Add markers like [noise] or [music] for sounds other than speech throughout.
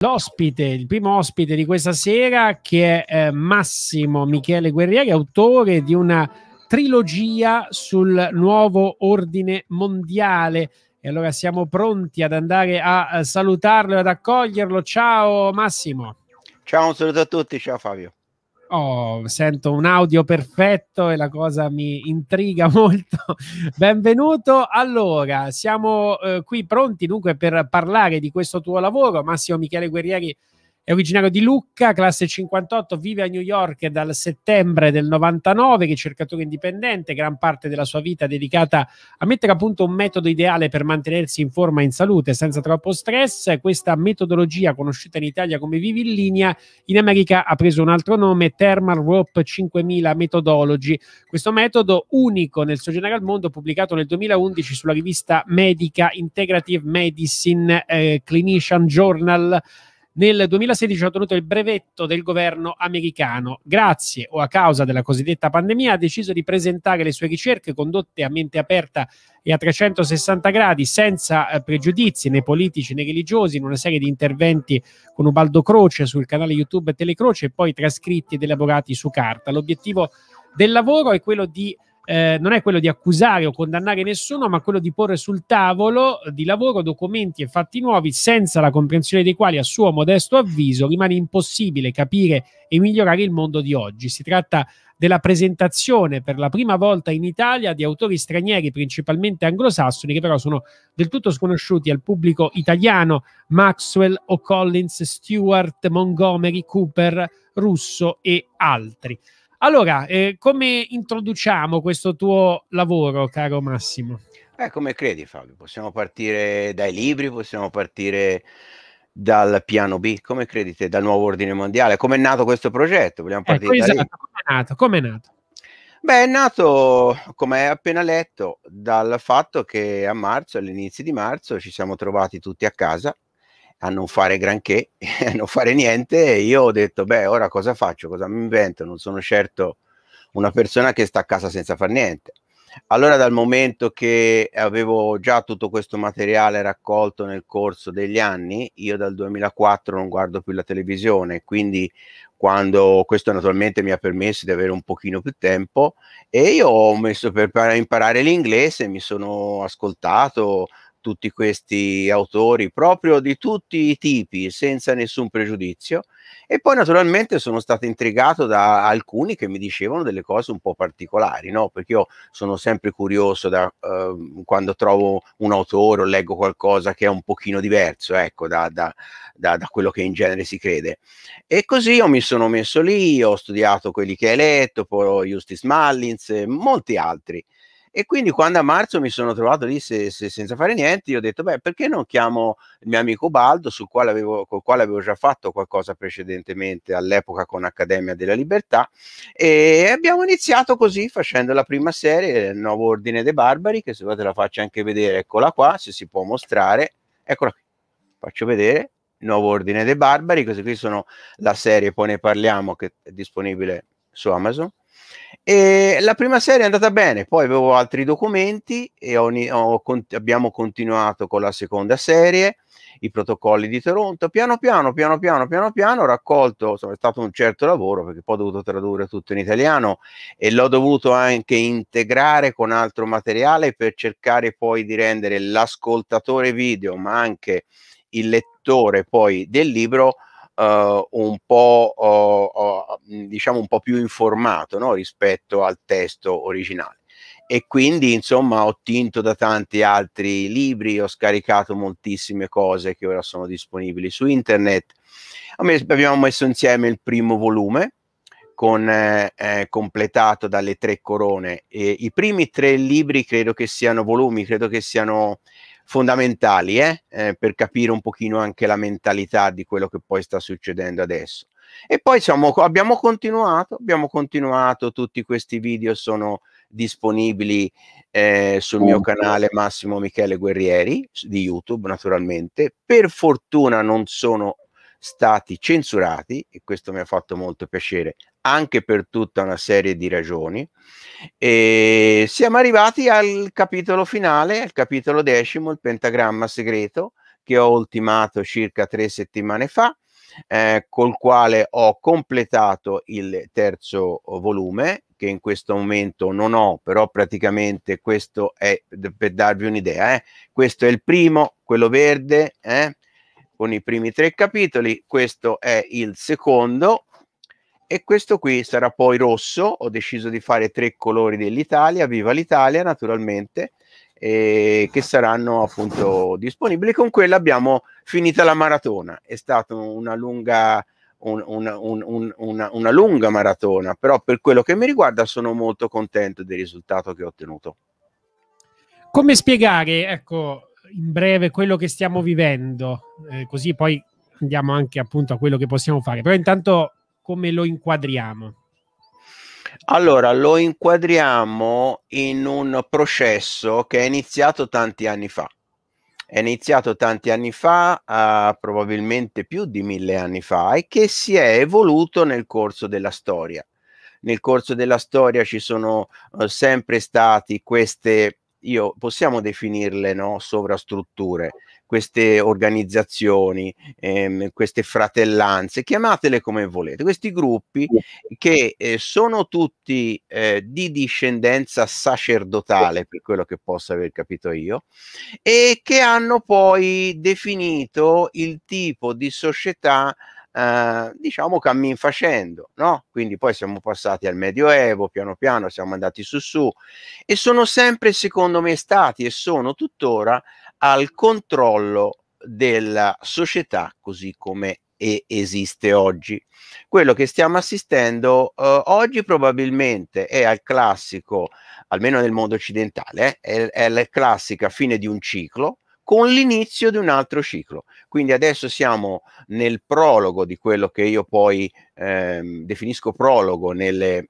L'ospite, il primo ospite di questa sera che è eh, Massimo Michele Guerrieri, autore di una trilogia sul nuovo ordine mondiale. E allora siamo pronti ad andare a eh, salutarlo e ad accoglierlo. Ciao Massimo. Ciao, un saluto a tutti, ciao Fabio. Oh, sento un audio perfetto e la cosa mi intriga [laughs] molto. Benvenuto. Allora, siamo eh, qui pronti dunque per parlare di questo tuo lavoro. Massimo Michele Guerrieri è originario di Lucca, classe 58, vive a New York dal settembre del 99, ricercatore indipendente, gran parte della sua vita dedicata a mettere a punto un metodo ideale per mantenersi in forma e in salute senza troppo stress. Questa metodologia, conosciuta in Italia come Vivi in linea, in America ha preso un altro nome, Thermal Rope 5000 Methodology. Questo metodo, unico nel suo genere al mondo, pubblicato nel 2011 sulla rivista medica Integrative Medicine eh, Clinician Journal, nel 2016 ha ottenuto il brevetto del governo americano. Grazie o a causa della cosiddetta pandemia ha deciso di presentare le sue ricerche condotte a mente aperta e a 360 gradi, senza eh, pregiudizi né politici né religiosi, in una serie di interventi con Ubaldo Croce sul canale YouTube Telecroce e poi trascritti ed elaborati su carta. L'obiettivo del lavoro è quello di eh, non è quello di accusare o condannare nessuno, ma quello di porre sul tavolo eh, di lavoro documenti e fatti nuovi senza la comprensione dei quali, a suo modesto avviso, rimane impossibile capire e migliorare il mondo di oggi. Si tratta della presentazione per la prima volta in Italia di autori stranieri, principalmente anglosassoni, che però sono del tutto sconosciuti al pubblico italiano, Maxwell, O'Collins, Stewart, Montgomery, Cooper, Russo e altri. Allora, eh, come introduciamo questo tuo lavoro, caro Massimo? Eh, come credi Fabio? Possiamo partire dai libri, possiamo partire dal piano B, come credi te, dal nuovo ordine mondiale? Come è nato questo progetto? Vogliamo ecco, partire ecco, esatto. Come è nato? Com'è nato? Beh, è nato, come hai appena letto, dal fatto che a marzo, all'inizio di marzo, ci siamo trovati tutti a casa a non fare granché, [laughs] a non fare niente e io ho detto, beh, ora cosa faccio, cosa mi invento? Non sono certo una persona che sta a casa senza far niente. Allora dal momento che avevo già tutto questo materiale raccolto nel corso degli anni, io dal 2004 non guardo più la televisione, quindi quando questo naturalmente mi ha permesso di avere un pochino più tempo e io ho messo per imparare l'inglese, mi sono ascoltato, tutti questi autori, proprio di tutti i tipi, senza nessun pregiudizio. E poi naturalmente sono stato intrigato da alcuni che mi dicevano delle cose un po' particolari, no? perché io sono sempre curioso da, eh, quando trovo un autore o leggo qualcosa che è un pochino diverso ecco, da, da, da, quello che in genere si crede. E così io mi sono messo lì, ho studiato quelli che hai letto, poi Justice Mullins e molti altri. E quindi quando a marzo mi sono trovato lì se, se, senza fare niente, io ho detto, beh, perché non chiamo il mio amico Baldo, sul quale avevo, col quale avevo già fatto qualcosa precedentemente all'epoca con Accademia della Libertà, e abbiamo iniziato così facendo la prima serie, il nuovo Ordine dei Barbari, che se volete la faccio anche vedere, eccola qua, se si può mostrare, eccola qui, faccio vedere, il Nuovo Ordine dei Barbari, queste qui sono la serie, poi ne parliamo, che è disponibile su Amazon. E la prima serie è andata bene, poi avevo altri documenti e ho, ho, abbiamo continuato con la seconda serie, i protocolli di Toronto. Piano piano, piano piano, piano piano, ho raccolto, insomma, è stato un certo lavoro perché poi ho dovuto tradurre tutto in italiano e l'ho dovuto anche integrare con altro materiale per cercare poi di rendere l'ascoltatore video, ma anche il lettore poi del libro eh, un po', mm, diciamo un po' più informato no? rispetto al testo originale e quindi insomma ho tinto da tanti altri libri, ho scaricato moltissime cose che ora sono disponibili su internet. Abbiamo messo insieme il primo volume, con, eh, eh, completato dalle tre corone. E I primi tre libri credo che siano volumi, credo che siano fondamentali eh? Eh, per capire un pochino anche la mentalità di quello che poi sta succedendo adesso. E poi siamo, abbiamo continuato, abbiamo continuato, tutti questi video sono disponibili eh, sul mio canale Massimo Michele Guerrieri di YouTube naturalmente. Per fortuna non sono stati censurati e questo mi ha fatto molto piacere anche per tutta una serie di ragioni e siamo arrivati al capitolo finale, al capitolo decimo, il pentagramma segreto che ho ultimato circa tre settimane fa eh, col quale ho completato il terzo volume che in questo momento non ho, però praticamente questo è per darvi un'idea, eh? questo è il primo, quello verde, eh? con i primi tre capitoli, questo è il secondo e questo qui sarà poi rosso, ho deciso di fare tre colori dell'Italia, viva l'Italia naturalmente, e che saranno appunto disponibili. Con quella abbiamo finita la maratona, è stata una lunga, un, un, un, una, una lunga maratona, però per quello che mi riguarda sono molto contento del risultato che ho ottenuto. Come spiegare, ecco, in breve quello che stiamo vivendo, eh, così poi andiamo anche appunto a quello che possiamo fare. Però intanto come lo inquadriamo? Allora, lo inquadriamo in un processo che è iniziato tanti anni fa. È iniziato tanti anni fa, eh, probabilmente più di mille anni fa, e che si è evoluto nel corso della storia. Nel corso della storia ci sono eh, sempre stati queste io possiamo definirle no, sovrastrutture, certo. queste organizzazioni, ehm, queste fratellanze, chiamatele come volete, questi gruppi che eh, sono tutti eh, di discendenza sacerdotale, per quello che posso aver capito io, e che hanno poi definito il tipo di società eh, diciamo cammin facendo, no? Quindi poi siamo passati al Medioevo, piano piano siamo andati su su e sono sempre secondo me stati e sono tuttora al controllo della società così come esiste oggi. Quello che stiamo assistendo eh, oggi probabilmente è al classico, almeno nel mondo occidentale, eh, è, è la classica fine di un ciclo, con l'inizio di un altro ciclo. Quindi adesso siamo nel prologo di quello che io poi ehm, definisco prologo nelle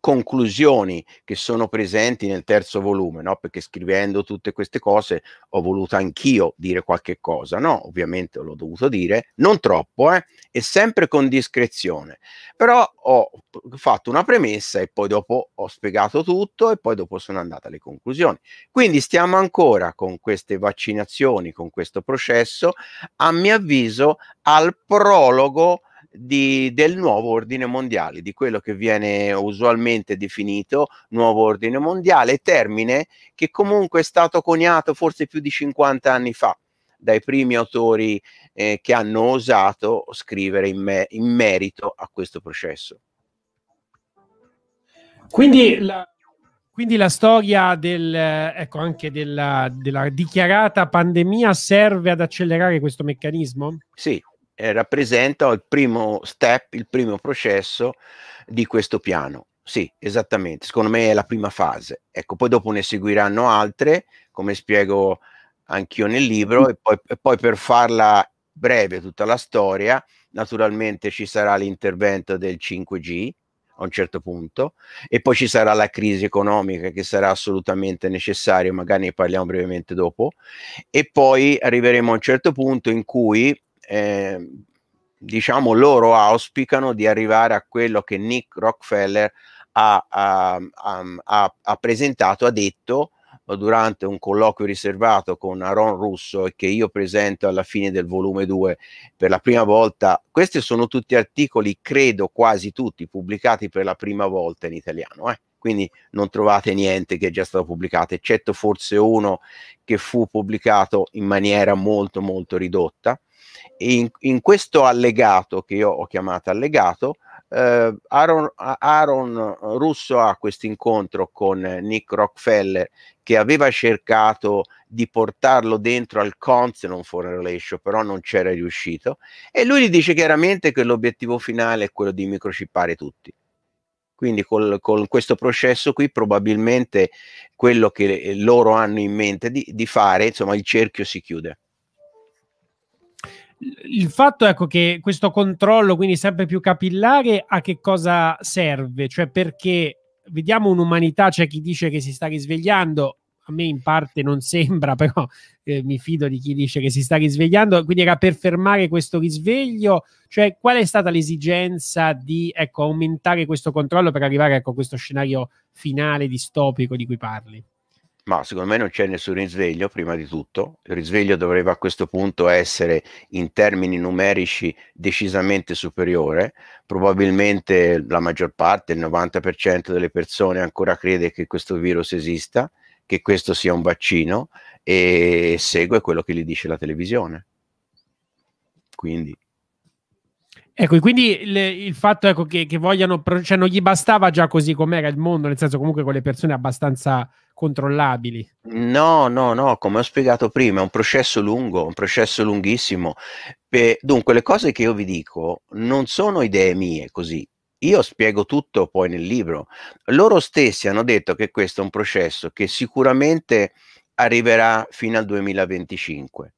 conclusioni che sono presenti nel terzo volume, no? perché scrivendo tutte queste cose ho voluto anch'io dire qualche cosa, no? ovviamente l'ho dovuto dire, non troppo eh? e sempre con discrezione, però ho fatto una premessa e poi dopo ho spiegato tutto e poi dopo sono andata alle conclusioni. Quindi stiamo ancora con queste vaccinazioni, con questo processo, a mio avviso al prologo di, del nuovo ordine mondiale, di quello che viene usualmente definito nuovo ordine mondiale, termine che comunque è stato coniato forse più di 50 anni fa dai primi autori eh, che hanno osato scrivere in, me- in, merito a questo processo. Quindi la, quindi la storia del, ecco, anche della, della dichiarata pandemia serve ad accelerare questo meccanismo? Sì, eh, rappresenta il primo step, il primo processo di questo piano. Sì, esattamente, secondo me è la prima fase. Ecco, poi dopo ne seguiranno altre, come spiego anch'io nel libro, mm. e poi, e poi per farla breve tutta la storia, naturalmente ci sarà l'intervento del 5G, a un certo punto e poi ci sarà la crisi economica che sarà assolutamente necessaria, magari ne parliamo brevemente dopo e poi arriveremo a un certo punto in cui Ehm, diciamo loro auspicano di arrivare a quello che Nick Rockefeller ha, ha, ha, ha presentato, ha detto eh, durante un colloquio riservato con Aaron Russo e che io presento alla fine del volume 2 per la prima volta. Questi sono tutti articoli, credo quasi tutti, pubblicati per la prima volta in italiano. Eh? Quindi non trovate niente che è già stato pubblicato, eccetto forse uno che fu pubblicato in maniera molto molto ridotta in, in, questo allegato che io ho chiamato allegato, eh, Aaron, Aaron, Russo ha questo incontro con Nick Rockefeller che aveva cercato di portarlo dentro al Cons non Foreign Relation, però non c'era riuscito. E lui gli dice chiaramente che l'obiettivo finale è quello di microcippare tutti. Quindi col, con questo processo qui probabilmente quello che loro hanno in mente di, di fare, insomma il cerchio si chiude il fatto ecco, che questo controllo, quindi sempre più capillare, a che cosa serve? Cioè perché vediamo un'umanità, c'è cioè chi dice che si sta risvegliando, a me in parte non sembra, [laughs] però eh, mi fido di chi dice che si sta risvegliando, quindi era per fermare questo risveglio, cioè qual è stata l'esigenza di ecco, aumentare questo controllo per arrivare ecco, a questo scenario finale distopico di cui parli? Ma secondo me non c'è nessun risveglio, prima di tutto. Il risveglio dovrebbe a questo punto essere in termini numerici decisamente superiore. Probabilmente la maggior parte, il 90% delle persone ancora crede che questo virus esista, che questo sia un vaccino e segue quello che gli dice la televisione. Quindi Ecco, quindi il, il fatto ecco, che, che, vogliano, cioè non gli bastava già così com'era il mondo, nel senso comunque con le persone abbastanza controllabili. No, no, no, come ho spiegato prima, è un processo lungo, un processo lunghissimo. Pe- dunque, le cose che io vi dico non sono idee mie così. Io spiego tutto poi nel libro. Loro stessi hanno detto che questo è un processo che sicuramente arriverà fino al 2025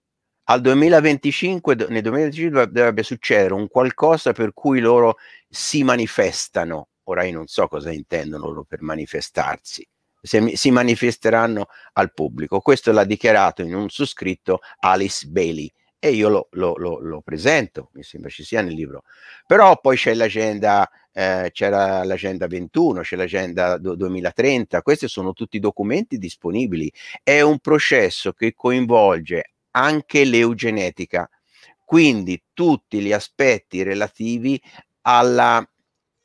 al 2025, nel 2025 dovrebbe succedere un qualcosa per cui loro si manifestano. Ora io non so cosa intendono loro per manifestarsi. Se, si manifesteranno al pubblico. Questo l'ha dichiarato in un suscritto Alice Bailey e io lo, lo, lo, lo presento, mi sembra ci sia nel libro. Però poi c'è l'agenda, eh, c'era l'agenda 21, c'è l'agenda 2030, questi sono tutti documenti disponibili. È un processo che coinvolge anche l'eugenetica, quindi tutti gli aspetti relativi alla,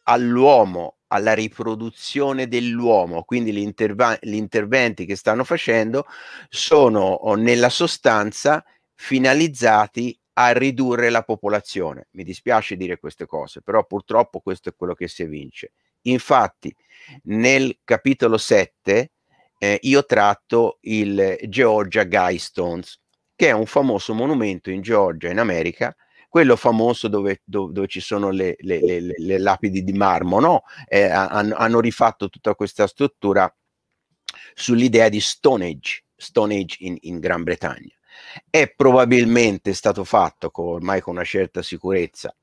all'uomo, alla riproduzione dell'uomo, quindi gli, interva- gli interventi che stanno facendo sono oh, nella sostanza finalizzati a ridurre la popolazione. Mi dispiace dire queste cose, però purtroppo questo è quello che si evince. Infatti, nel capitolo 7 eh, io tratto il Georgia Guy Stones, che è un famoso monumento in Georgia, in America, quello famoso dove, dove, dove ci sono le, le, le, le, lapidi di marmo, no? Eh, hanno, hanno rifatto tutta questa struttura sull'idea di Stone Age, Stone Age in, in, Gran Bretagna. È probabilmente stato fatto, ormai con una certa sicurezza,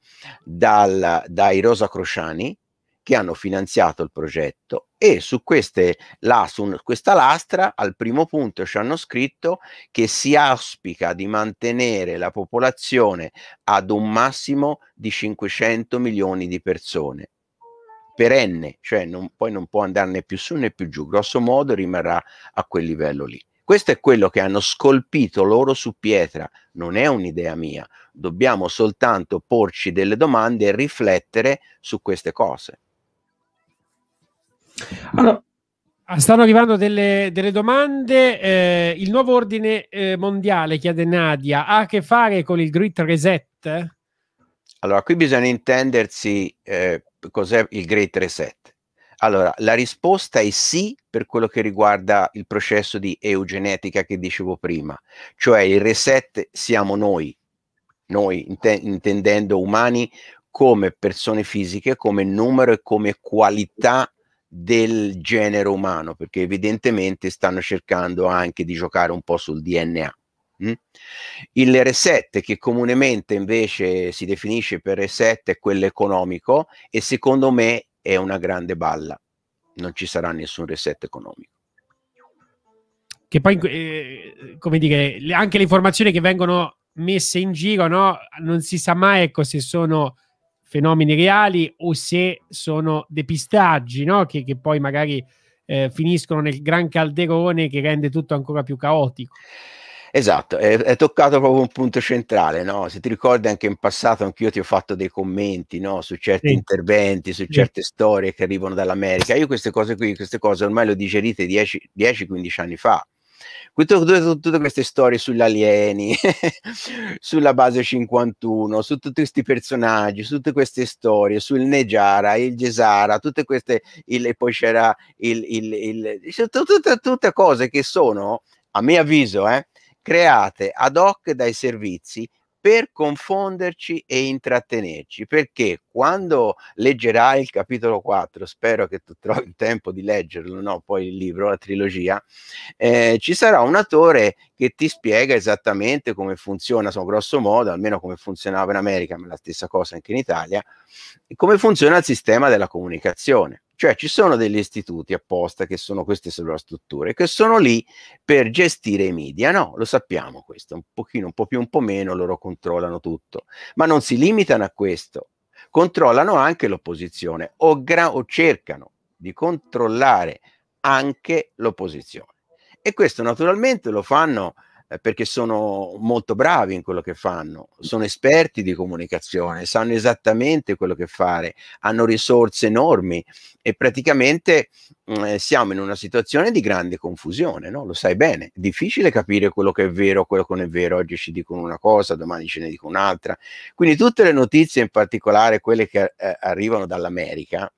dal, dai Crociani, che hanno finanziato il progetto e su queste là, su questa lastra al primo punto ci hanno scritto che si auspica di mantenere la popolazione ad un massimo di 500 milioni di persone perenne, cioè non, poi non può andare né più su né più giù, grosso modo rimarrà a quel livello lì. Questo è quello che hanno scolpito loro su pietra, non è un'idea mia, dobbiamo soltanto porci delle domande e riflettere su queste cose. Allora, ah, stanno arrivando delle, delle domande. Eh, il nuovo ordine eh, mondiale, chiede Nadia, ha a che fare con il grid reset? Allora, qui bisogna intendersi eh, cos'è il grid reset. Allora, la risposta è sì per quello che riguarda il processo di eugenetica che dicevo prima, cioè il reset siamo noi, noi intendendo umani come persone fisiche, come numero e come qualità del genere umano, perché evidentemente stanno cercando anche di giocare un po' sul DNA. Mm? Il reset, che comunemente invece si definisce per reset, è quello economico e secondo me è una grande balla. Non ci sarà nessun reset economico. Che poi, eh, come dire, anche le informazioni che vengono messe in giro, no? non si sa mai ecco, se sono fenomeni reali o se sono depistaggi no? che, che poi magari eh, finiscono nel gran calderone che rende tutto ancora più caotico. Esatto, è, è, toccato proprio un punto centrale, no? Se ti ricordi anche in passato, anch'io ti ho fatto dei commenti, no? Su certi sì. interventi, su certe sì. storie che arrivano dall'America. Io queste cose qui, queste cose ormai le ho digerite 10-15 anni fa. Tutte, tutte queste storie sugli alieni, [laughs] sulla base 51, su tutti questi personaggi, su tutte queste storie, sul Nejara, il Gesara, tutte queste, il, e poi c'era il... il, il tutte, tutte cose che sono, a mio avviso, eh, create ad hoc dai servizi per confonderci e intrattenerci, perché quando leggerai il capitolo 4, spero che tu trovi il tempo di leggerlo, no? poi il libro, la trilogia, eh, ci sarà un attore che ti spiega esattamente come funziona, insomma, grosso modo, almeno come funzionava in America, ma la stessa cosa anche in Italia, come funziona il sistema della comunicazione. Cioè ci sono degli istituti apposta che sono queste sovrastrutture, che sono lì per gestire i media, no? Lo sappiamo questo, un pochino, un po' più, un po' meno, loro controllano tutto, ma non si limitano a questo controllano anche l'opposizione o, gra- o cercano di controllare anche l'opposizione. E questo naturalmente lo fanno eh, perché sono molto bravi in quello che fanno, sono esperti di comunicazione, sanno esattamente quello che fare, hanno risorse enormi e praticamente mm, eh, siamo in una situazione di grande confusione, no? lo sai bene, è difficile capire quello che è vero, quello che non è vero, oggi ci dicono una cosa, domani ce ne dicono un'altra, quindi tutte le notizie, in particolare quelle che eh, arrivano dall'America,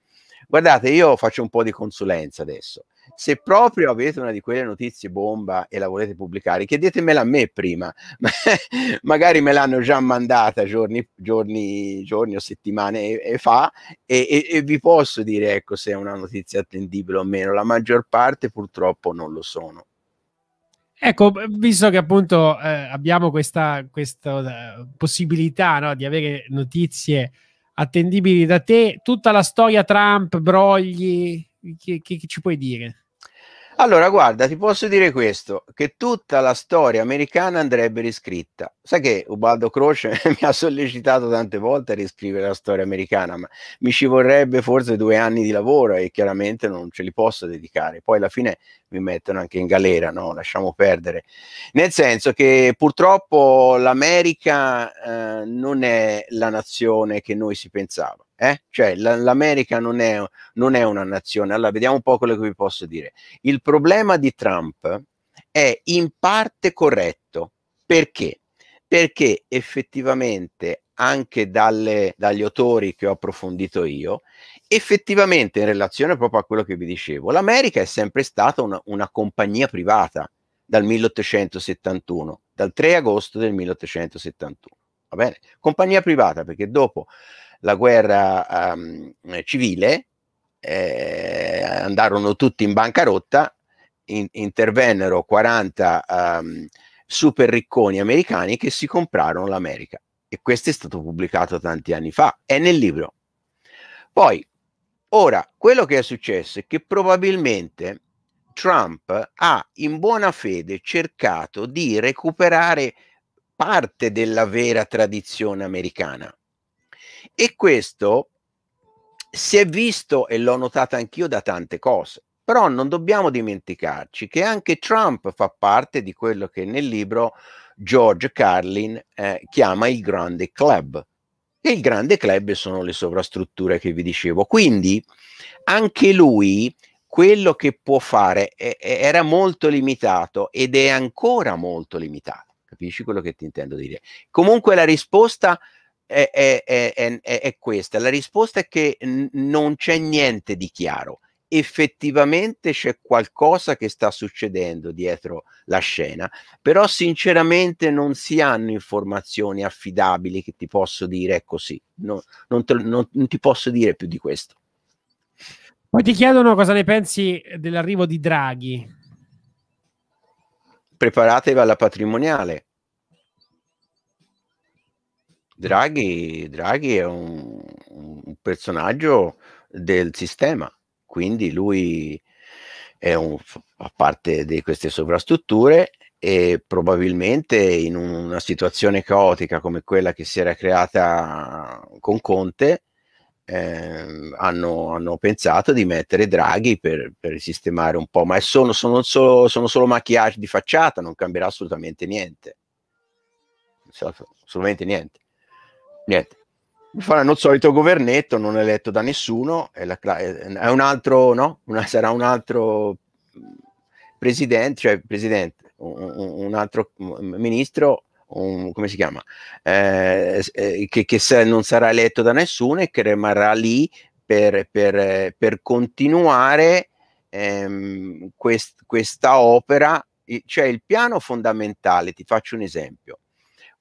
guardate, io faccio un po' di consulenza adesso se proprio avete una di quelle notizie bomba e la volete pubblicare, chiedetemela a me prima, [laughs] magari me l'hanno già mandata giorni, giorni, giorni o settimane fa e, e, e, vi posso dire ecco, se è una notizia attendibile o meno, la maggior parte purtroppo non lo sono. Ecco, visto che appunto eh, abbiamo questa, questa uh, possibilità no, di avere notizie attendibili da te, tutta la storia Trump, brogli, che, che, che ci puoi dire? Allora, guarda, ti posso dire questo, che tutta la storia americana andrebbe riscritta sai che Ubaldo Croce [laughs] mi ha sollecitato tante volte a riscrivere la storia americana, ma mi ci vorrebbe forse due anni di lavoro e chiaramente non ce li posso dedicare. Poi alla fine mi mettono anche in galera, no? Lasciamo perdere. Nel senso che purtroppo l'America eh, non è la nazione che noi si pensava. Eh? Cioè, l'America non è, non è una nazione. Allora, vediamo un po' quello che vi posso dire. Il problema di Trump è in parte corretto. Perché? perché effettivamente anche dalle, dagli autori che ho approfondito io, effettivamente in relazione proprio a quello che vi dicevo, l'America è sempre stata una, una compagnia privata dal 1871, dal 3 agosto del 1871. Va bene? Compagnia privata perché dopo la guerra um, civile eh, andarono tutti in bancarotta, in, intervennero 40 um, ehm, super ricconi americani che si comprarono l'America. E questo è stato pubblicato tanti anni fa, è nel libro. Poi, ora, quello che è successo è che probabilmente Trump ha in buona fede cercato di recuperare parte della vera tradizione americana. E questo si è visto, e l'ho notato anch'io da tante cose, però non dobbiamo dimenticarci che anche Trump fa parte di quello che nel libro George Carlin eh, chiama il grande club. E il grande club sono le sovrastrutture che vi dicevo. Quindi anche lui quello che può fare è, era molto limitato ed è ancora molto limitato. Capisci quello che ti intendo dire? Comunque la risposta è, è, è, è, questa. La risposta è che non c'è niente di chiaro effettivamente c'è qualcosa che sta succedendo dietro la scena, però sinceramente non si hanno informazioni affidabili che ti posso dire è così, ecco no, non, te, non, non ti posso dire più di questo. Poi ti chiedono cosa ne pensi dell'arrivo di Draghi. Preparatevi alla patrimoniale. Draghi, Draghi è un, un personaggio del sistema quindi lui è un, fa parte di queste sovrastrutture e probabilmente in una situazione caotica come quella che si era creata con Conte eh, hanno, hanno, pensato di mettere Draghi per, per sistemare un po', ma sono, sono, solo, sono solo macchiaggi di facciata, non cambierà assolutamente niente. Assolutamente niente. Niente faranno il solito governetto non eletto da nessuno, è, la, è un altro, no? Una, sarà un altro mm, presidente, cioè presidente, un, un altro mm, ministro, un, come si chiama, eh, eh che, che, non sarà eletto da nessuno e che rimarrà lì per, per, per continuare ehm, quest, questa opera. Cioè il piano fondamentale, ti faccio un esempio,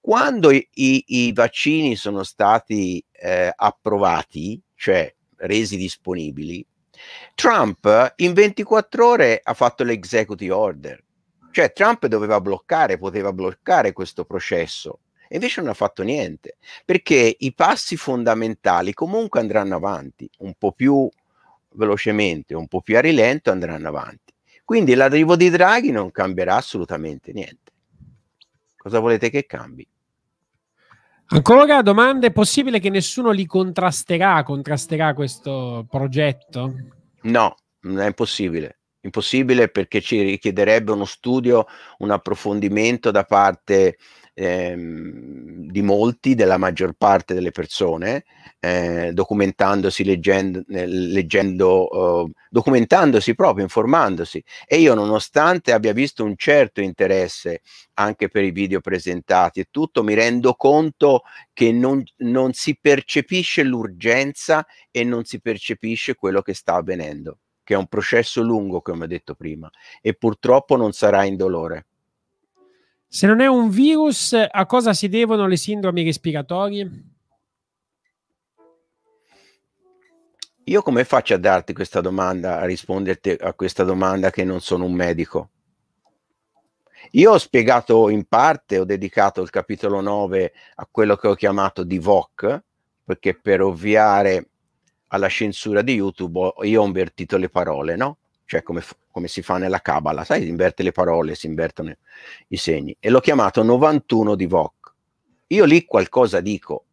quando i, i, i vaccini sono stati eh, approvati, cioè resi disponibili, Trump in 24 ore ha fatto l'executive order. Cioè Trump doveva bloccare, poteva bloccare questo processo. E invece non ha fatto niente, perché i passi fondamentali comunque andranno avanti, un po' più velocemente, un po' più a rilento andranno avanti. Quindi l'arrivo di Draghi non cambierà assolutamente niente. Cosa volete che cambi? Ancora domande? È possibile che nessuno li contrasterà, contrasterà questo progetto? No, non è possibile impossibile perché ci richiederebbe uno studio, un approfondimento da parte ehm, di molti, della maggior parte delle persone, eh, documentandosi, leggendo, eh, oh, leggendo eh, documentandosi proprio, informandosi. E io nonostante abbia visto un certo interesse anche per i video presentati e tutto, mi rendo conto che non, non si percepisce l'urgenza e non si percepisce quello che sta avvenendo che è un processo lungo, come ho detto prima, e purtroppo non sarà indolore. Se non è un virus, a cosa si devono le sindrome respiratorie? Io come faccio a darti questa domanda, a risponderti a questa domanda che non sono un medico? Io ho spiegato in parte, ho dedicato il capitolo 9 a quello che ho chiamato DIVOC, perché per ovviare alla censura di YouTube, io ho invertito le parole, no? Cioè come, come si fa nella Cabala, sai, si inverte le parole, si invertono i segni. E l'ho chiamato 91 di VOC. Io lì qualcosa dico,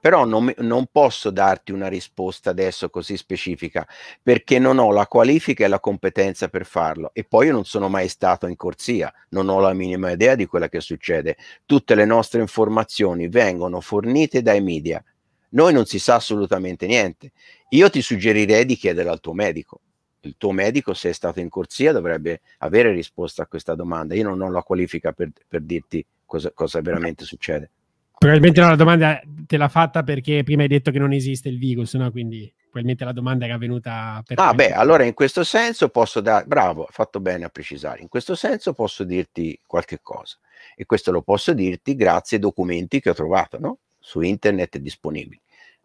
però non, non, posso darti una risposta adesso così specifica perché non ho la qualifica e la competenza per farlo e poi io non sono mai stato in corsia, non ho la minima idea di quello che succede. Tutte le nostre informazioni vengono fornite dai media noi non si sa assolutamente niente. Io ti suggerirei di chiedere al tuo medico. Il tuo medico, se è stato in corsia, dovrebbe avere risposta a questa domanda. Io non ho la qualifica per, per dirti cosa, cosa veramente succede. Probabilmente no, la domanda te l'ha fatta perché prima hai detto che non esiste il Vigos, no? quindi probabilmente la domanda era venuta per... Ah beh, allora in questo senso posso dare... Bravo, fatto bene a precisare. In questo senso posso dirti qualche cosa e questo lo posso dirti grazie ai documenti che ho trovato, no? su internet disponibili.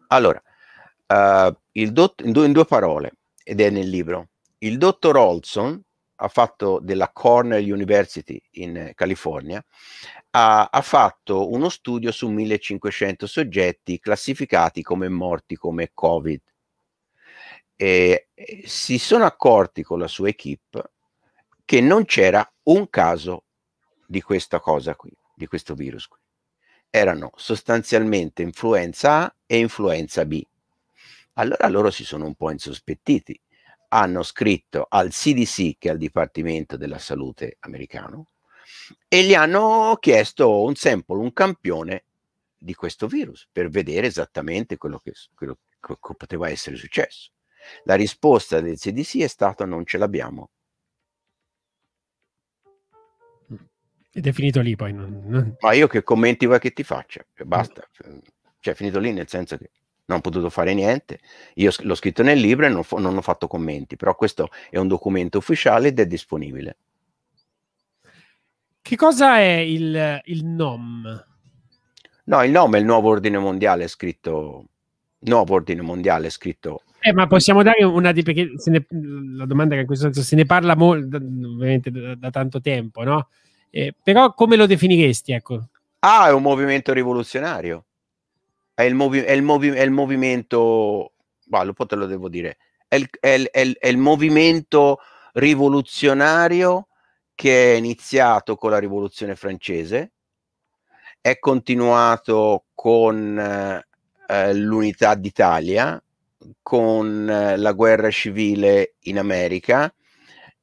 Allora, uh, in, due, in due parole, ed è nel libro, il dottor Olson ha fatto della Cornell University in California, ha, ha, fatto uno studio su 1500 soggetti classificati come morti come Covid. E, e si sono accorti con la sua equip che non c'era un caso di questa cosa qui, di questo virus qui erano sostanzialmente influenza A e influenza B. Allora loro si sono un po' insospettiti, hanno scritto al CDC, che è il Dipartimento della Salute americano, e gli hanno chiesto un sample, un campione di questo virus per vedere esattamente quello che, quello che poteva essere successo. La risposta del CDC è stata non ce l'abbiamo, Ed è finito lì poi. Non, non... Ma io che commenti vuoi che ti faccia? Cioè, basta. Cioè, è finito lì nel senso che non ho potuto fare niente. Io l'ho scritto nel libro e non, fo- non ho fatto commenti, però questo è un documento ufficiale ed è disponibile. Che cosa è il, il NOM? No, il NOM è il nuovo ordine mondiale scritto... Nuovo ordine mondiale scritto eh, ma possiamo dare una di perché ne, la domanda che in questo senso se ne parla molto ovviamente da, da, tanto tempo, no? Eh, però come lo definiresti? Ecco? Ah, è un movimento rivoluzionario. È il, movi- è il, movi- è il movimento, bah, lo, te lo devo dire, è il, è il movimento rivoluzionario che è iniziato con la rivoluzione francese, è continuato con eh, l'unità d'Italia, con eh, la guerra civile in America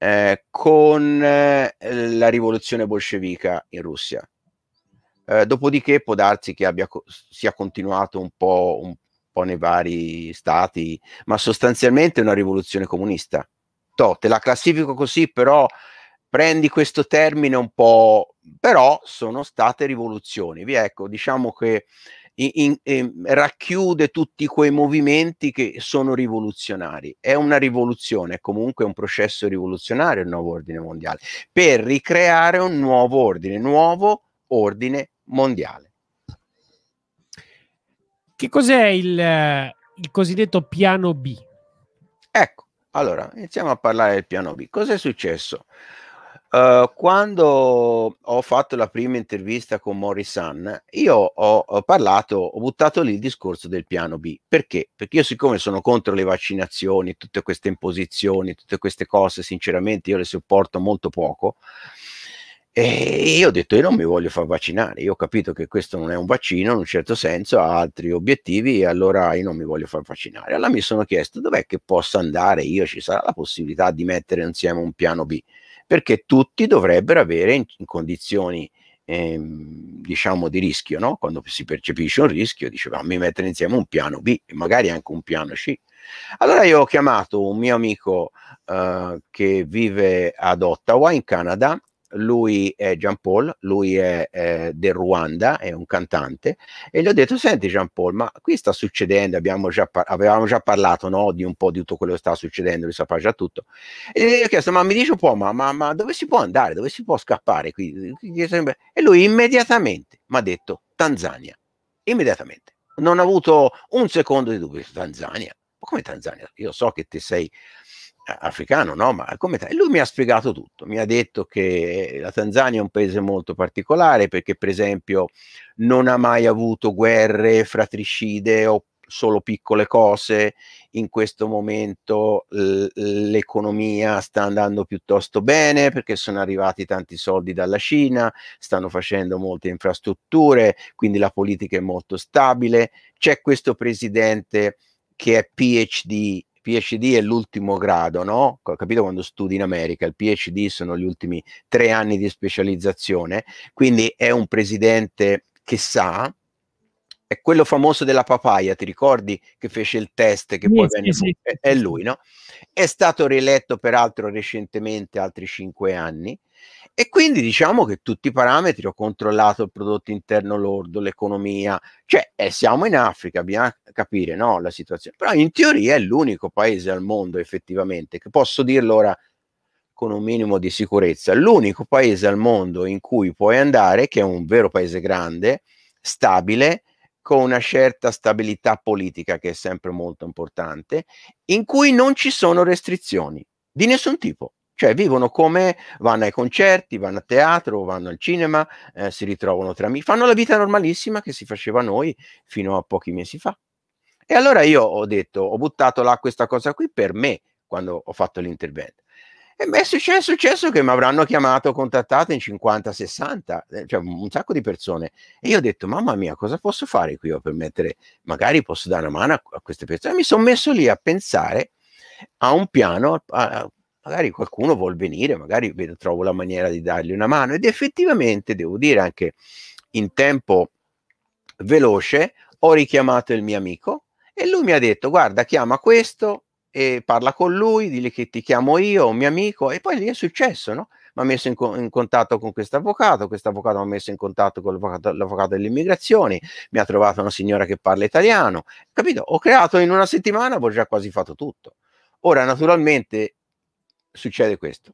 eh, con eh, la rivoluzione bolscevica in Russia. Eh, dopodiché può darsi che abbia, sia continuato un po', un po' nei vari stati, ma sostanzialmente è una rivoluzione comunista. To, te la classifico così, però prendi questo termine un po', però sono state rivoluzioni. Vi ecco, diciamo che in, in, ehm, racchiude tutti quei movimenti che sono rivoluzionari. È una rivoluzione, è comunque un processo rivoluzionario il nuovo ordine mondiale, per ricreare un nuovo ordine, nuovo ordine mondiale. Che cos'è il, il cosiddetto piano B? Ecco, allora iniziamo a parlare del piano B. Cos'è successo? Uh, quando ho fatto la prima intervista con Morris Sun, io ho, ho, parlato, ho buttato lì il discorso del piano B. Perché? Perché io siccome sono contro le vaccinazioni, tutte queste imposizioni, tutte queste cose, sinceramente io le sopporto molto poco. E io ho detto io non mi voglio far vaccinare, io ho capito che questo non è un vaccino in un certo senso, ha altri obiettivi e allora io non mi voglio far vaccinare. Allora mi sono chiesto dov'è che posso andare io, ci sarà la possibilità di mettere insieme un piano B perché tutti dovrebbero avere in, in condizioni ehm, diciamo di rischio, no? quando si percepisce un rischio, dicevamo mi mettere insieme un piano B e magari anche un piano C. Allora io ho chiamato un mio amico eh, che vive ad Ottawa in Canada lui è Jean Paul, lui è eh, del Ruanda, è un cantante, e gli ho detto, senti Jean Paul, ma qui sta succedendo, già par- avevamo già parlato no, di un po' di tutto quello che sta succedendo, lui sapeva già tutto, e gli ho chiesto, ma mi dice un po', ma, ma, ma dove si può andare, dove si può scappare qui? E lui immediatamente mi ha detto, Tanzania, immediatamente, non ha avuto un secondo di dubbio, Tanzania, ma come Tanzania? Io so che te sei africano, no? Ma come t- lui mi ha spiegato tutto, mi ha detto che eh, la Tanzania è un paese molto particolare perché per esempio non ha mai avuto guerre fratricide o solo piccole cose, in questo momento l- l'economia sta andando piuttosto bene perché sono arrivati tanti soldi dalla Cina, stanno facendo molte infrastrutture, quindi la politica è molto stabile, c'è questo presidente che è PhD PhD è l'ultimo grado, no? Capito quando studi in America? Il PhD sono gli ultimi tre anni di specializzazione, quindi è un presidente che sa, è quello famoso della papaya, ti ricordi che fece il test che sì, poi venne sì. è lui, no? È stato rieletto peraltro recentemente altri cinque anni e quindi diciamo che tutti i parametri ho controllato il prodotto interno lordo, l'economia, cioè eh, siamo in Africa, bisogna capire no, la situazione. Però in teoria è l'unico paese al mondo effettivamente, che posso dirlo ora con un minimo di sicurezza, l'unico paese al mondo in cui puoi andare, che è un vero paese grande, stabile, con una certa stabilità politica che è sempre molto importante, in cui non ci sono restrizioni di nessun tipo. Cioè vivono come vanno ai concerti, vanno a teatro, vanno al cinema, eh, si ritrovano tra amici, fanno la vita normalissima che si faceva noi fino a pochi mesi fa. E allora io ho detto, ho buttato là questa cosa qui per me quando ho fatto l'intervento. E beh, è successo, è successo che mi avranno chiamato, contattato in 50, 60, eh, cioè un sacco di persone. E io ho detto, mamma mia, cosa posso fare qui per mettere, magari posso dare una mano a, a queste persone. E mi sono messo lì a pensare a un piano, a, a, magari qualcuno vuol venire, magari vedo, trovo la maniera di dargli una mano ed effettivamente devo dire anche in tempo veloce ho richiamato il mio amico e lui mi ha detto guarda chiama questo e parla con lui, digli che ti chiamo io, un mio amico e poi lì è successo, no? Mi ha messo in, co- in contatto con questo avvocato, questo avvocato mi ha messo in contatto con l'avvocato, l'avvocato delle immigrazioni, mi ha trovato una signora che parla italiano, capito? Ho creato in una settimana, avevo già quasi fatto tutto. Ora, naturalmente, succede questo.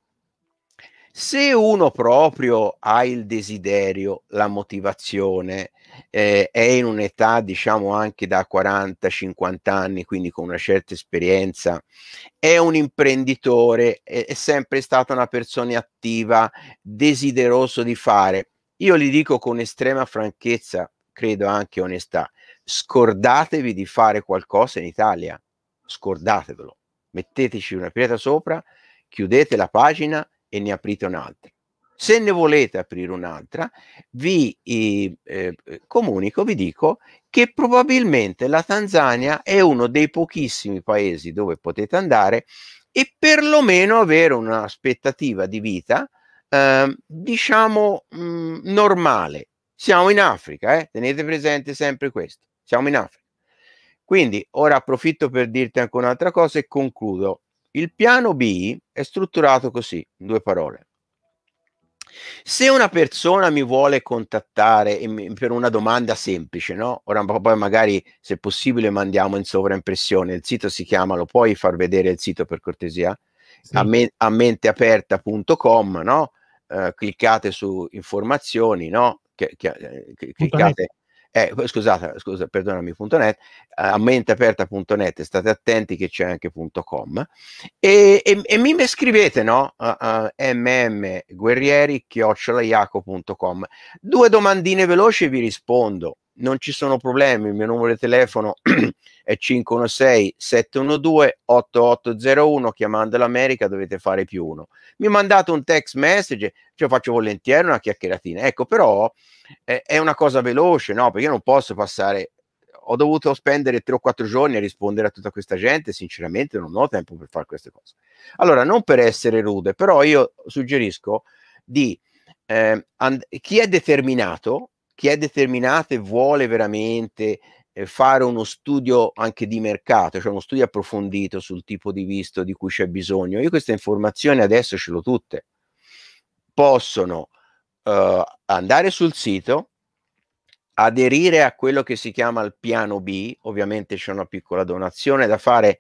Se uno proprio ha il desiderio, la motivazione, eh, è in un'età diciamo anche da 40-50 anni, quindi con una certa esperienza, è un imprenditore, è, è sempre stata una persona attiva, desideroso di fare. Io gli dico con estrema franchezza, credo anche onestà, scordatevi di fare qualcosa in Italia, scordatevelo, metteteci una pietra sopra chiudete la pagina e ne aprite un'altra. Se ne volete aprire un'altra, vi eh, eh, comunico, vi dico che probabilmente la Tanzania è uno dei pochissimi paesi dove potete andare e perlomeno avere un'aspettativa di vita, eh, diciamo, mh, mm, normale. Siamo in Africa, eh? tenete presente sempre questo, siamo in Africa. Quindi ora approfitto per dirti anche un'altra cosa e concludo. Il piano B è strutturato così, in due parole. Se una persona mi vuole contattare per una domanda semplice, no? Ora poi magari se possibile mandiamo in sovraimpressione, il sito si chiama, lo puoi far vedere il sito per cortesia? Sì. A, me, a menteaperta.com, no? Eh, cliccate su informazioni, no? Che, che, eh, che, cliccate eh, scusate, scusa, perdonami.net, eh, a menteaperta.net, state attenti che c'è anche.com e, e, e, mi scrivete, no? Uh, uh, mm guerrieri chiocciolaiaco.com. Due domandine veloci vi rispondo non ci sono problemi, il mio numero di telefono [clears throat] è 516-712-8801, chiamando l'America dovete fare più uno. Mi mandate un text message, cioè faccio volentieri una chiacchieratina. Ecco, però eh, è una cosa veloce, no? Perché io non posso passare, ho dovuto spendere 3 o 4 giorni a rispondere a tutta questa gente, sinceramente non ho tempo per fare queste cose. Allora, non per essere rude, però io suggerisco di... Eh, and- chi è determinato chi è determinato e vuole veramente eh, fare uno studio anche di mercato, cioè uno studio approfondito sul tipo di visto di cui c'è bisogno, io queste informazioni adesso ce l'ho tutte. Possono eh, andare sul sito, aderire a quello che si chiama il piano B, ovviamente c'è una piccola donazione da fare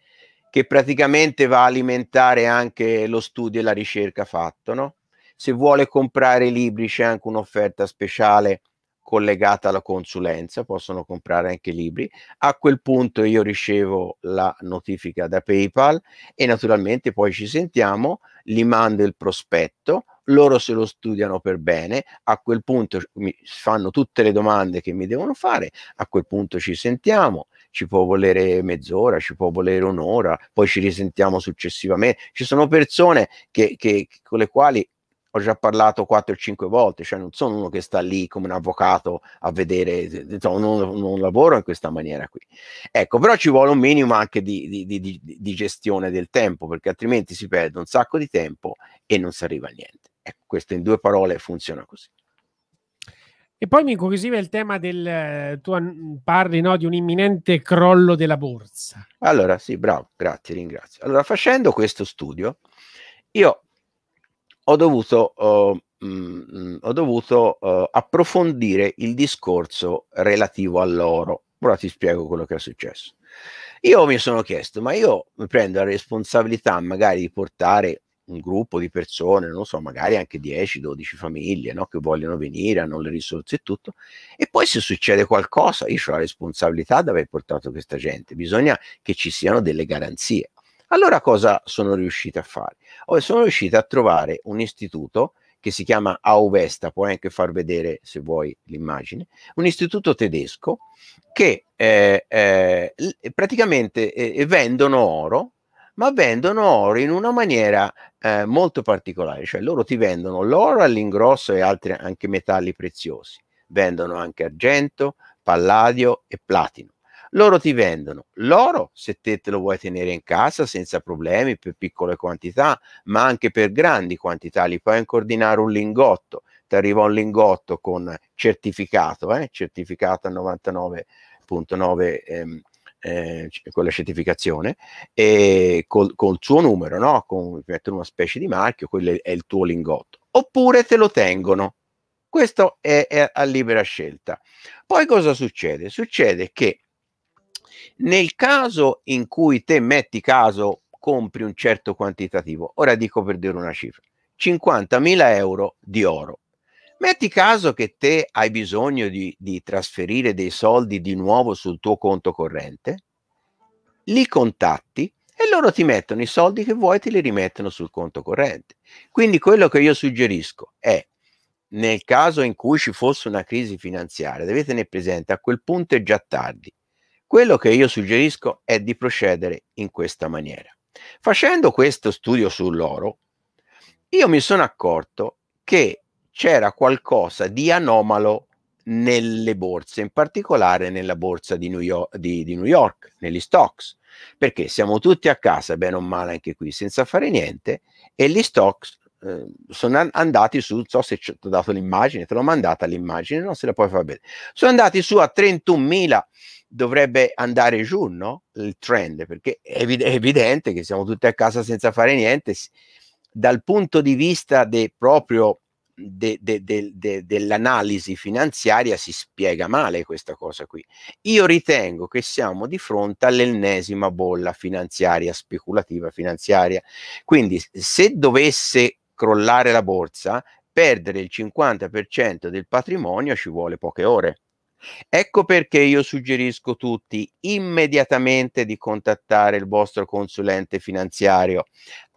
che praticamente va a alimentare anche lo studio e la ricerca fatto, no? Se vuole comprare libri c'è anche un'offerta speciale collegata alla consulenza, possono comprare anche libri. A quel punto io ricevo la notifica da PayPal e naturalmente poi ci sentiamo, gli mando il prospetto, loro se lo studiano per bene, a quel punto mi fanno tutte le domande che mi devono fare, a quel punto ci sentiamo, ci può volere mezz'ora, ci può volere un'ora, poi ci risentiamo successivamente. Ci sono persone che, che, con le quali ho già parlato 4 o 5 volte, cioè non sono uno che sta lì come un avvocato a vedere, insomma, non, non lavoro in questa maniera qui. Ecco, però ci vuole un minimo anche di, di, di, di, gestione del tempo, perché altrimenti si perde un sacco di tempo e non si arriva a niente. Ecco, questo in due parole funziona così. E poi mi incuriosiva il tema del tu parli no, di un imminente crollo della borsa. Allora, sì, bravo, grazie, ringrazio. Allora, facendo questo studio, io ho dovuto, oh, mh, mm, mm, ho dovuto oh, approfondire il discorso relativo all'oro. Ora ti spiego quello che è successo. Io mi sono chiesto, ma io mi prendo la responsabilità magari di portare un gruppo di persone, non so, magari anche 10-12 famiglie no, che vogliono venire, hanno le risorse e tutto, e poi se succede qualcosa, io ho la responsabilità di aver portato questa gente, bisogna che ci siano delle garanzie. Allora cosa sono riusciti a fare? Oh, sono riusciti a trovare un istituto che si chiama Auvesta, puoi anche far vedere se vuoi l'immagine, un istituto tedesco che eh, eh, eh praticamente eh, eh, vendono oro, ma vendono oro in una maniera eh, molto particolare, cioè loro ti vendono l'oro all'ingrosso e altri anche metalli preziosi, vendono anche argento, palladio e platino loro ti vendono l'oro se te, te lo vuoi tenere in casa senza problemi per piccole quantità ma anche per grandi quantità li puoi anche ordinare un lingotto ti arriva un lingotto con certificato eh, certificato a 99.9 ehm, eh, con la certificazione e col, col suo numero no? con, mettono una specie di marchio quello è il tuo lingotto oppure te lo tengono questo è, è, a libera scelta. Poi cosa succede? Succede che nel caso in cui te metti caso compri un certo quantitativo, ora dico per dire una cifra, 50.000 euro di oro. Metti caso che te hai bisogno di, di trasferire dei soldi di nuovo sul tuo conto corrente, li contatti e loro ti mettono i soldi che vuoi e te li rimettono sul conto corrente. Quindi quello che io suggerisco è nel caso in cui ci fosse una crisi finanziaria, deve tenere presente a quel punto è già tardi. Quello che io suggerisco è di procedere in questa maniera. Facendo questo studio sull'oro, io mi sono accorto che c'era qualcosa di anomalo nelle borse, in particolare nella borsa di New York, di, di New York negli stocks, perché siamo tutti a casa, bene o male anche qui, senza fare niente, e gli stocks Ehm, sono andati su, non so se ti ho dato l'immagine, te l'ho mandata l'immagine, non se la puoi far vedere. Sono andati su a 31.000, dovrebbe andare giù, no? Il trend, perché è, evidente che siamo tutti a casa senza fare niente. Dal punto di vista de, proprio de, de, dell'analisi finanziaria si spiega male questa cosa qui. Io ritengo che siamo di fronte all'ennesima bolla finanziaria, speculativa finanziaria. Quindi se dovesse crollare la borsa, perdere il 50% del patrimonio ci vuole poche ore. Ecco perché io suggerisco a tutti immediatamente di contattare il vostro consulente finanziario,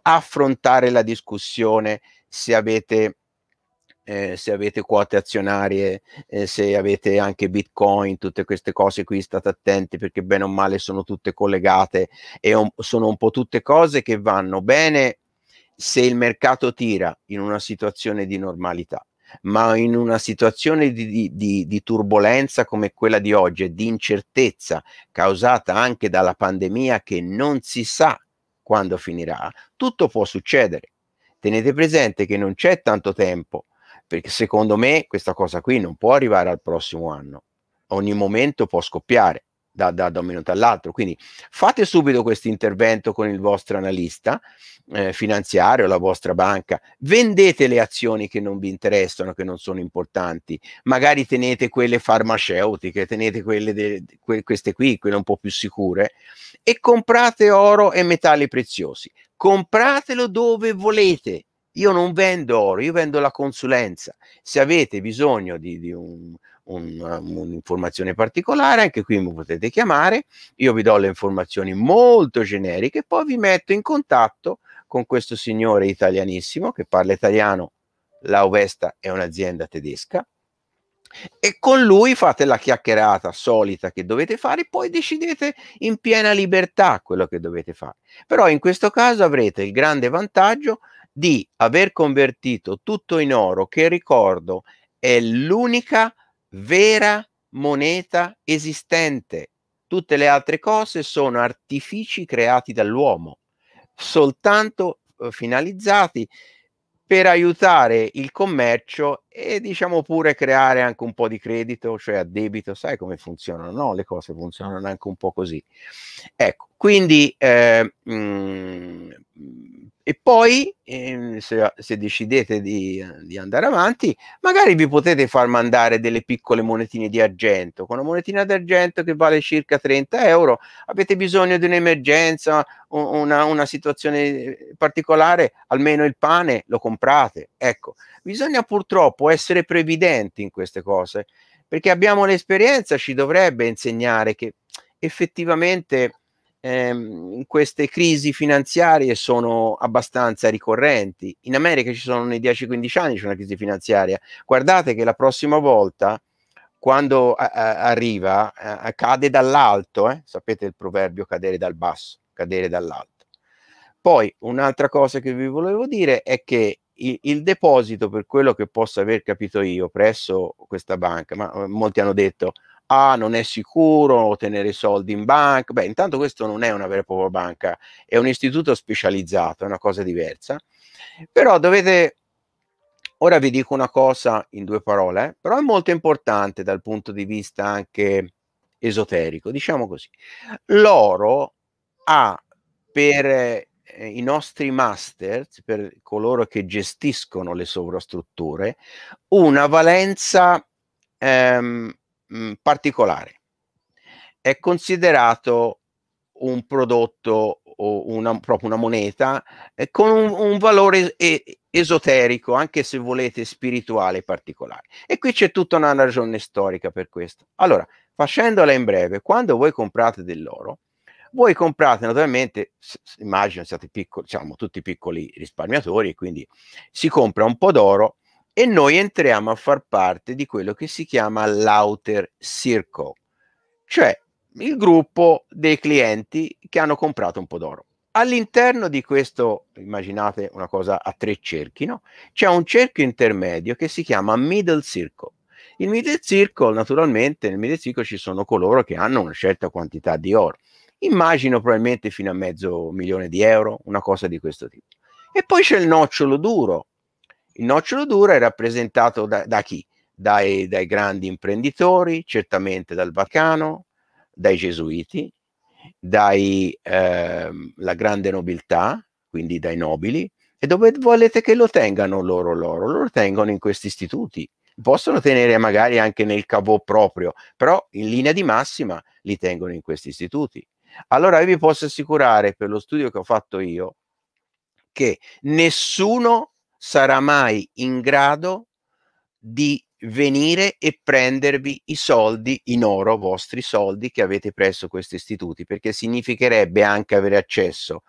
affrontare la discussione se avete, eh, se avete quote azionarie, eh, se avete anche bitcoin, tutte queste cose qui state attenti perché bene o male sono tutte collegate e on- sono un po' tutte cose che vanno bene se il mercato tira in una situazione di normalità, ma in una situazione di, di, di turbolenza come quella di oggi di incertezza causata anche dalla pandemia che non si sa quando finirà, tutto può succedere. Tenete presente che non c'è tanto tempo, perché secondo me questa cosa qui non può arrivare al prossimo anno. Ogni momento può scoppiare da, da, da, un minuto all'altro. Quindi fate subito questo intervento con il vostro analista eh, finanziario, la vostra banca, vendete le azioni che non vi interessano, che non sono importanti, magari tenete quelle farmaceutiche, tenete quelle de, que, queste qui, quelle un po' più sicure, e comprate oro e metalli preziosi. Compratelo dove volete. Io non vendo oro, io vendo la consulenza. Se avete bisogno di, di un, un'informazione particolare, anche qui mi potete chiamare, io vi do le informazioni molto generiche, poi vi metto in contatto con questo signore italianissimo che parla italiano, la Ovesta è un'azienda tedesca, e con lui fate la chiacchierata solita che dovete fare, poi decidete in piena libertà quello che dovete fare. Però in questo caso avrete il grande vantaggio di aver convertito tutto in oro, che ricordo è l'unica vera moneta esistente. Tutte le altre cose sono artifici creati dall'uomo, soltanto uhm, finalizzati per aiutare il commercio e diciamo pure creare anche un po' di credito, cioè a debito, sai come funzionano? No, le cose funzionano anche un po' così. Ecco, quindi eh, mh, mm, e poi eh, se, se, decidete di, di, andare avanti, magari vi potete far mandare delle piccole monetine di argento. Con una monetina d'argento che vale circa 30 euro, avete bisogno di un'emergenza, una, una situazione eh, particolare, almeno il pane lo comprate. Ecco, bisogna purtroppo troppo, essere previdente in queste cose, perché abbiamo l'esperienza, ci dovrebbe insegnare che effettivamente ehm, queste crisi finanziarie sono abbastanza ricorrenti. In America ci sono nei 10-15 anni c'è una crisi finanziaria. Guardate che la prossima volta quando a, arriva a, cade dall'alto, eh? sapete il proverbio cadere dal basso, cadere dall'alto. Poi un'altra cosa che vi volevo dire è che il, il, deposito, per quello che posso aver capito io, presso questa banca, ma uhm, molti hanno detto, ah, non è sicuro tenere i soldi in banca, beh, intanto questo non è una vera e propria banca, è un istituto specializzato, è una cosa diversa, però dovete Ora vi dico una cosa in due parole, però è molto importante dal punto di vista anche esoterico, diciamo così. L'oro ha per eh, i nostri master, per coloro che gestiscono le sovrastrutture, una valenza ehm, mm, particolare. È considerato un prodotto o una, proprio una moneta eh, con un, un valore e, esoterico, anche se volete spirituale particolare. E qui c'è tutta una ragione storica per questo. Allora, facendola in breve, quando voi comprate dell'oro, voi comprate naturalmente, immagino siate piccoli, siamo tutti piccoli risparmiatori, quindi si compra un po' d'oro e noi entriamo a far parte di quello che si chiama l'outer circle, cioè il gruppo dei clienti che hanno comprato un po' d'oro. All'interno di questo, immaginate una cosa a tre cerchi, no? c'è un cerchio intermedio che si chiama middle circle. Il middle circle, naturalmente, nel middle circle ci sono coloro che hanno una certa quantità di oro immagino probabilmente fino a mezzo milione di euro, una cosa di questo tipo. E poi c'è il nocciolo duro. Il nocciolo duro è rappresentato da, da chi? Dai, dai, grandi imprenditori, certamente dal Vaticano, dai gesuiti, dalla ehm, eh, grande nobiltà, quindi dai nobili, e dove volete che lo tengano loro loro? Lo tengono in questi istituti. Possono tenere magari anche nel cavò proprio, però in linea di massima li tengono in questi istituti. Allora io vi posso assicurare per lo studio che ho fatto io che nessuno sarà mai in grado di venire e prendervi i soldi in oro, vostri soldi che avete presso questi istituti, perché significherebbe anche avere accesso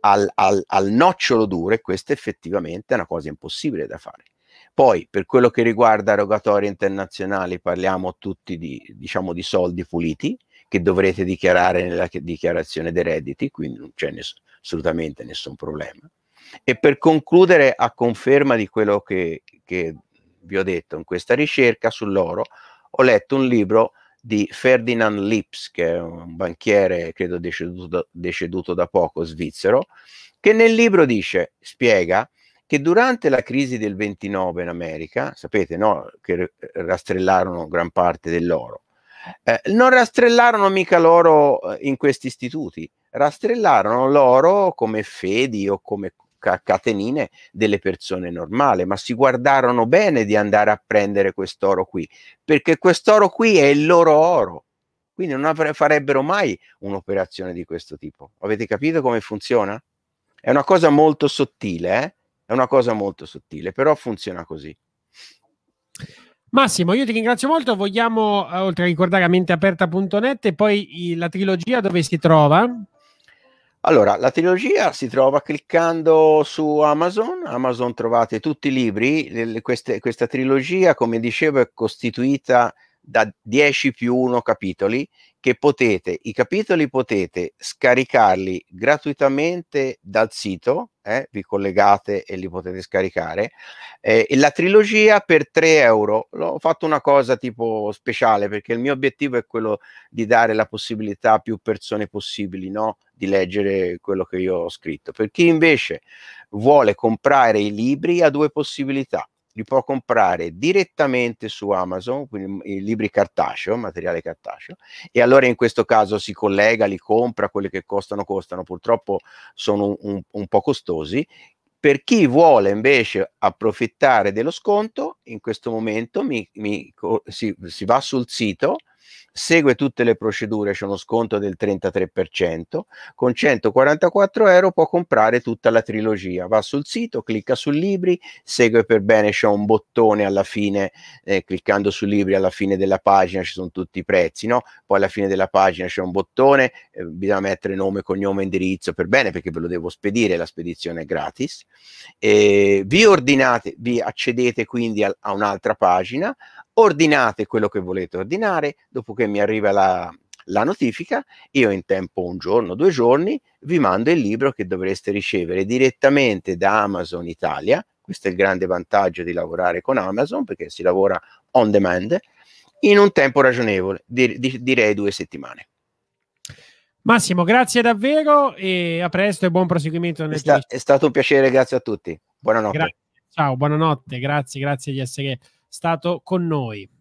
al, al, al nocciolo duro e questa effettivamente è una cosa impossibile da fare. Poi per quello che riguarda rogatorie internazionali parliamo tutti di, diciamo, di soldi puliti, che dovrete dichiarare nella dichiarazione dei redditi, quindi non c'è ness assolutamente nessun problema. E per concludere, a conferma di quello che, che vi ho detto in questa ricerca sull'oro, ho letto un libro di Ferdinand Lips, che è un banchiere, credo deceduto, deceduto da poco, svizzero, che nel libro dice, spiega, che durante la crisi del 29 in America, sapete no, che rastrellarono gran parte dell'oro, eh, non rastrellarono mica loro eh, in questi istituti, rastrellarono loro come fedi o come catenine delle persone normali, ma si guardarono bene di andare a prendere quest'oro qui, perché quest'oro qui è il loro oro. Quindi non farebbero mai un'operazione di questo tipo. Avete capito come funziona? È una cosa molto sottile, eh? È una cosa molto sottile, però funziona così. Massimo, io ti ringrazio molto. Vogliamo, eh, oltre a ricordare a menteaperta.net, e poi la trilogia dove si trova? Allora, la trilogia si trova cliccando su Amazon, Amazon trovate tutti i libri, queste, questa trilogia come dicevo è costituita da 10 più 1 capitoli che potete, i capitoli potete scaricarli gratuitamente dal sito, eh, vi collegate e li potete scaricare, eh, e la trilogia per 3 euro, l'ho fatto una cosa tipo speciale perché il mio obiettivo è quello di dare la possibilità a più persone possibili no? di leggere quello che io ho scritto. Per chi invece vuole comprare i libri ha due possibilità, li può comprare direttamente su Amazon, quindi i libri cartaceo, materiale cartaceo, e allora in questo caso si collega, li compra, quelli che costano costano, purtroppo sono un, un, un po' costosi. Per chi vuole invece approfittare dello sconto, in questo momento mi, mi, si, si va sul sito segue tutte le procedure, c'è uno sconto del 33%, con 144 euro può comprare tutta la trilogia, va sul sito, clicca su libri, segue per bene, c'è un bottone alla fine, eh, cliccando su libri alla fine della pagina ci sono tutti i prezzi, no? poi alla fine della pagina c'è un bottone, eh, bisogna mettere nome, cognome, indirizzo per bene perché ve lo devo spedire, la spedizione è gratis, eh, vi ordinate, vi accedete quindi a, a un'altra pagina, ordinate quello che volete ordinare, dopo che mi arriva la, la notifica, io in tempo un giorno, due giorni, vi mando il libro che dovreste ricevere direttamente da Amazon Italia. Questo è il grande vantaggio di lavorare con Amazon perché si lavora on demand in un tempo ragionevole, direi due settimane. Massimo, grazie davvero e a presto e buon proseguimento. È, sta, è, stato un piacere, grazie a tutti. Buonanotte. Gra ciao, buonanotte, grazie, grazie di essere stato con noi.